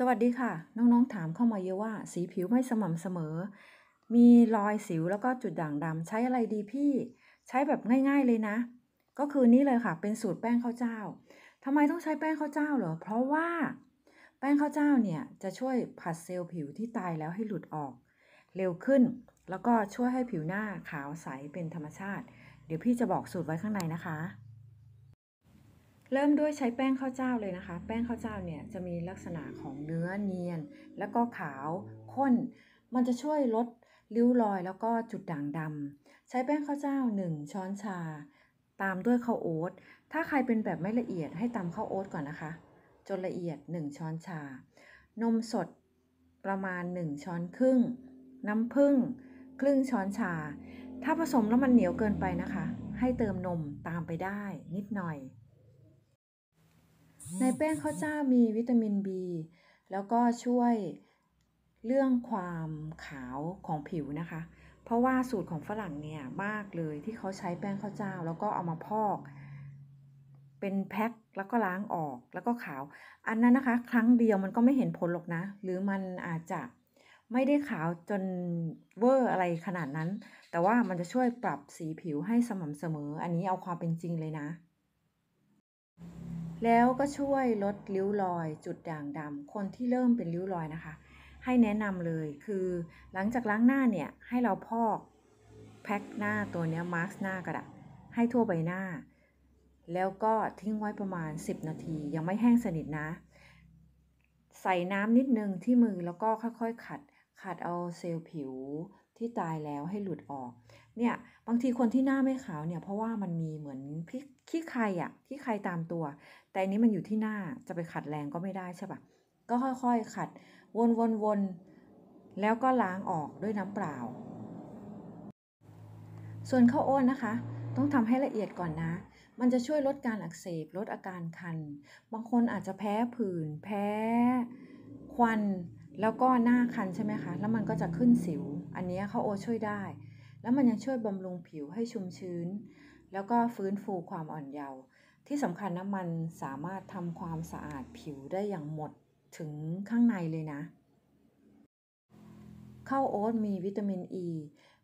สวัสดีค่ะน้องๆถามเข้ามาเยอะว่า สีผิวไม่สม่ำเสมอ มีรอยสิวแล้วก็จุดด่างดำใช้อะไรดีพี่ใช้แบบง่าย ๆเลยนะ ก็คือนี่เลยค่ะ เป็นสูตรแป้งข้าวเจ้าทำไมต้องใช้แป้งข้าวเจ้าเหรอเพราะว่าแป้งข้าวเจ้าเนี่ยจะช่วยผัดเซลล์ผิวที่ตายแล้วให้หลุดออก เร็วขึ้นแล้วก็ช่วยให้ผิวหน้าขาวใสเป็นธรรมชาติ เดี๋ยวพี่จะบอกสูตรไว้ข้างในนะคะเริ่มด้วยใช้แป้งข้าวเจ้าเลยนะคะ แป้งข้าวเจ้าเนี่ยจะมีลักษณะของเนื้อเนียน แล้วก็ขาวข้น มันจะช่วยลดริ้วรอย แล้วก็จุดด่างดำใช้แป้งข้าวเจ้า 1 ช้อนชา ตามด้วยข้าวโอ๊ต ถ้าใครเป็นแบบไม่ละเอียดให้ตำข้าวโอ๊ตก่อนนะคะ จนละเอียด 1 ช้อนชา นมสดประมาณ 1 ช้อนครึ่ง น้ำผึ้งครึ่งช้อนชา ถ้าผสมแล้วมันเหนียวเกินไปนะคะ ให้เติมนมตามไปได้ นิดหน่อยในแป้งข้าวเจ้ามีวิตามิน B แล้วก็ช่วยเรื่องความขาวของผิวนะคะ เพราะว่าสูตรของฝรั่งเนี่ยมากเลยที่เขาใช้แป้งข้าวเจ้าแล้วก็เอามาพอก เป็นแพ็คแล้วก็ล้างออกแล้วก็ขาว อันนั้นนะคะ ครั้งเดียวมันก็ไม่เห็นผลหรอกนะ หรือมันอาจจะไม่ได้ขาวจนเวอร์อะไรขนาดนั้น แต่ว่ามันจะช่วยปรับสีผิวให้สม่ำเสมอ อันนี้เอาความเป็นจริงเลยนะแล้วก็ช่วยลดริ้วรอยจุดด่างดำคนที่เริ่มเป็นริ้วรอยนะคะ ให้แนะนำเลยคือหลังจากล้างหน้าเนี่ยให้เราพอกแพ็คหน้าตัวนี้มาร์กหน้ากระดาษให้ทั่วใบหน้า แล้วก็ทิ้งไว้ประมาณ 10 นาที ยังไม่แห้งสนิทนะ ใส่น้ำนิดนึงที่มือแล้วก็ค่อยๆขัดขัดเอาเซลล์ผิวที่ตายแล้วให้หลุดออกเนี่ยบางทีคนที่หน้าไม่ขาวเนี่ยเพราะว่ามันมีเหมือนขี้ใครอะขี้ใครตามตัว แต่อันนี้มันอยู่ที่หน้าจะไปขัดแรงก็ไม่ได้ใช่ปะก็ค่อยๆ ขัดวนๆนแล้วก็ล้างออกด้วยน้ำเปล่า ส่วนข้าวโอนนะคะ ต้องทำให้ละเอียดก่อนนะ มันจะช่วยลดการอักเสบ ลดอาการคัน บางคนอาจจะแพ้ผื่นแพ้ ควันแล้วก็หน้าคันใช่ไหมคะแล้วมันก็จะขึ้นสิว อันนี้ข้าวโอ้ช่วยได้แล้วมันยังช่วยบำรุงผิวให้ชุ่มชื้น แล้วก็ฟื้นฟูความอ่อนเยาว์ ที่สำคัญน้ำมันสามารถทำความสะอาดผิวได้อย่างหมดถึงข้างในเลยนะข้าวโอ๊ตมีวิตามินอ e, ี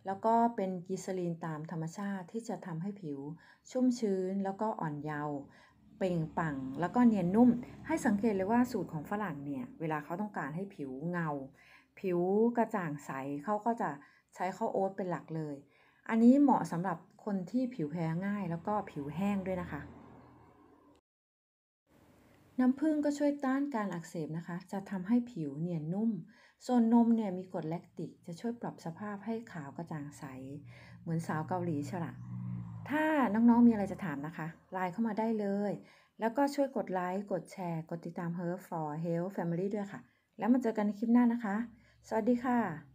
แล้วก็เป็นกิสลีนตามธรรมชาติที่จะทำให้ผิวชุ่มชื้นแล้วก็อ่อนเยาว์เป่งปังแล้วก็เนียนนุ่ม ให้สังเกตเลยว่าสูตรของฝรั่งเนี่ย เวลาเขาต้องการให้ผิวเงา ผิวกระจ่างใสเขาก็จะใช้ข้าวโอ๊ตเป็นหลักเลย อันนี้เหมาะสำหรับคนที่ผิวแพ้ง่ายแล้วก็ผิวแห้งด้วยนะคะ น้ำผึ้งก็ช่วยต้านการอักเสบนะคะ จะทำให้ผิวเนียนนุ่ม ส่วนนมเนี่ยมีกรดแลคติก จะช่วยปรับสภาพให้ขาวกระจ่างใส เหมือนสาวเกาหลีฉละ ถ้าน้อง ๆ มีอะไรจะถามนะคะ ไลน์เข้ามาได้เลย แล้วก็ช่วยกดไลค์ กดแชร์ กดติดตาม Her for Health Family ด้วยค่ะ แล้วมาเจอกันในคลิปหน้านะคะ สวัสดีค่ะ